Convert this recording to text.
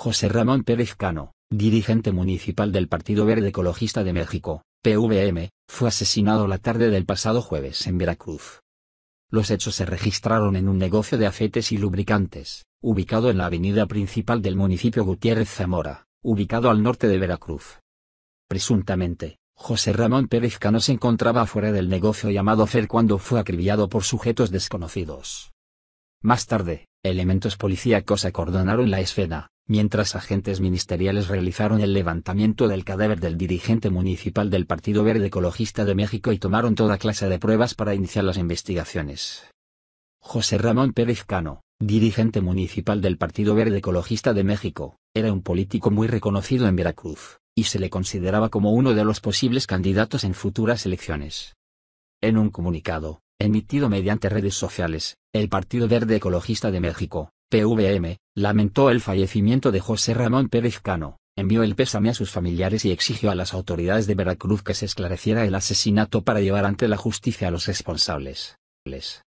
José Ramón Pérez Cano, dirigente municipal del Partido Verde Ecologista de México, PVM, fue asesinado la tarde del pasado jueves en Veracruz. Los hechos se registraron en un negocio de aceites y lubricantes, ubicado en la avenida principal del municipio Gutiérrez Zamora, ubicado al norte de Veracruz. Presuntamente, José Ramón Pérez Cano se encontraba afuera del negocio llamado Fer cuando fue acribillado por sujetos desconocidos. Más tarde, elementos policíacos acordonaron la escena, mientras agentes ministeriales realizaron el levantamiento del cadáver del dirigente municipal del Partido Verde Ecologista de México y tomaron toda clase de pruebas para iniciar las investigaciones. José Ramón Pérez Cano, dirigente municipal del Partido Verde Ecologista de México, era un político muy reconocido en Veracruz, y se le consideraba como uno de los posibles candidatos en futuras elecciones. En un comunicado, emitido mediante redes sociales, el Partido Verde Ecologista de México, PVM, lamentó el fallecimiento de José Ramón Pérez Cano, envió el pésame a sus familiares y exigió a las autoridades de Veracruz que se esclareciera el asesinato para llevar ante la justicia a los responsables.